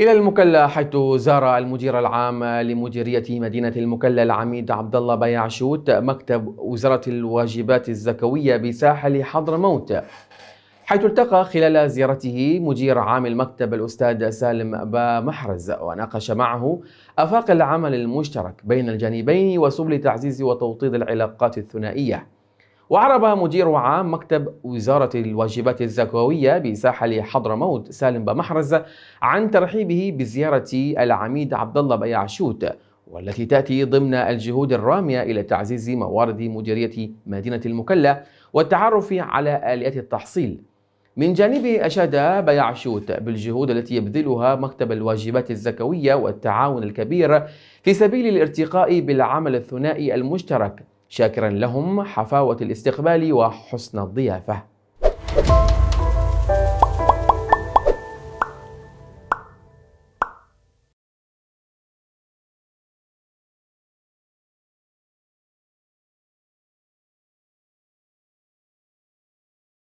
إلى المكلا حيث زار المدير العام لمديرية مدينة المكلا العميد عبد الله بيعشوت مكتب وزارة الواجبات الزكوية بساحل حضرموت حيث التقى خلال زيارته مدير عام المكتب الأستاذ سالم با محرز وناقش معه أفاق العمل المشترك بين الجانبين وسبل تعزيز وتوطيد العلاقات الثنائية وعرب مدير عام مكتب وزارة الواجبات الزكوية بساحل حضرموت سالم بمحرز عن ترحيبه بزيارة العميد عبد الله بيعشوت والتي تأتي ضمن الجهود الرامية إلى تعزيز موارد مديرية مدينة المكلا والتعرف على آليات التحصيل من جانبه أشاد بيعشوت بالجهود التي يبذلها مكتب الواجبات الزكوية والتعاون الكبير في سبيل الارتقاء بالعمل الثنائي المشترك شاكرا لهم حفاوة الاستقبال وحسن الضيافة